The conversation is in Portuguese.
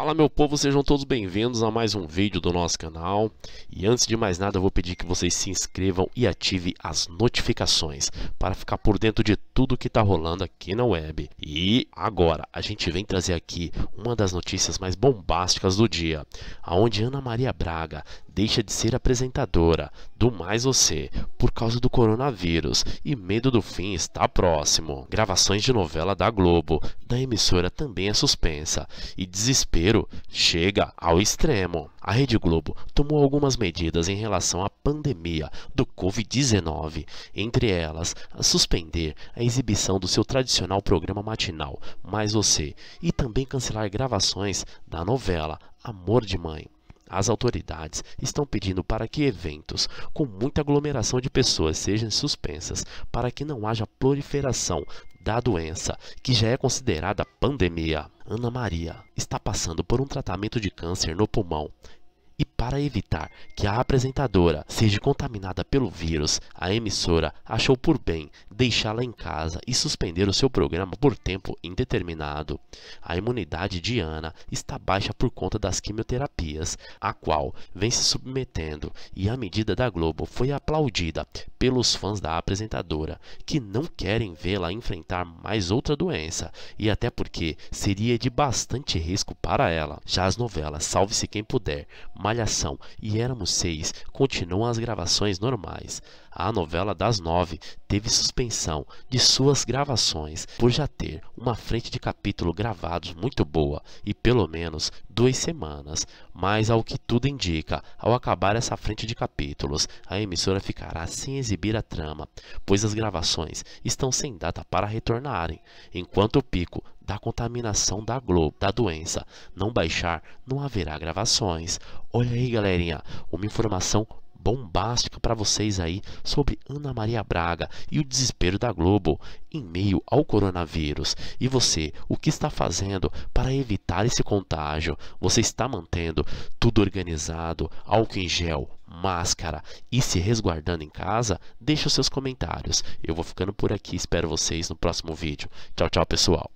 Fala meu povo, sejam todos bem-vindos a mais um vídeo do nosso canal. E antes de mais nada, eu vou pedir que vocês se inscrevam e ativem as notificações para ficar por dentro de tudo que está rolando aqui na web. E agora, a gente vem trazer aqui uma das notícias mais bombásticas do dia, aonde Ana Maria Braga deixa de ser apresentadora do Mais Você por causa do coronavírus e medo do fim está próximo. Gravações de novela da Globo, da emissora também é suspensa e desespero chega ao extremo. A Rede Globo tomou algumas medidas em relação à pandemia do Covid-19, entre elas a suspender a exibição do seu tradicional programa matinal Mais Você e também cancelar gravações da novela Amor de Mãe. As autoridades estão pedindo para que eventos com muita aglomeração de pessoas sejam suspensas para que não haja proliferação da doença, que já é considerada pandemia. Ana Maria está passando por um tratamento de câncer no pulmão. E para evitar que a apresentadora seja contaminada pelo vírus, a emissora achou por bem deixá-la em casa e suspender o seu programa por tempo indeterminado. A imunidade de Ana está baixa por conta das quimioterapias, a qual vem se submetendo, e a medida da Globo foi aplaudida pelos fãs da apresentadora, que não querem vê-la enfrentar mais outra doença, e até porque seria de bastante risco para ela. Já as novelas Salve-se Quem Puder, Malhação e Éramos Seis continuam as gravações normais. A novela das nove teve suspensão de suas gravações por já ter uma frente de capítulo gravados muito boa e pelo menos duas semanas, mas ao que tudo indica, ao acabar essa frente de capítulos, a emissora ficará sem exibir a trama, pois as gravações estão sem data para retornarem, enquanto o pico da contaminação da Globo, da doença, não baixar, não haverá gravações. Olha aí, galerinha, uma informação bombástica para vocês aí sobre Ana Maria Braga e o desespero da Globo em meio ao coronavírus. E você, o que está fazendo para evitar esse contágio? Você está mantendo tudo organizado, álcool em gel, máscara e se resguardando em casa? Deixe os seus comentários. Eu vou ficando por aqui, espero vocês no próximo vídeo. Tchau, tchau, pessoal.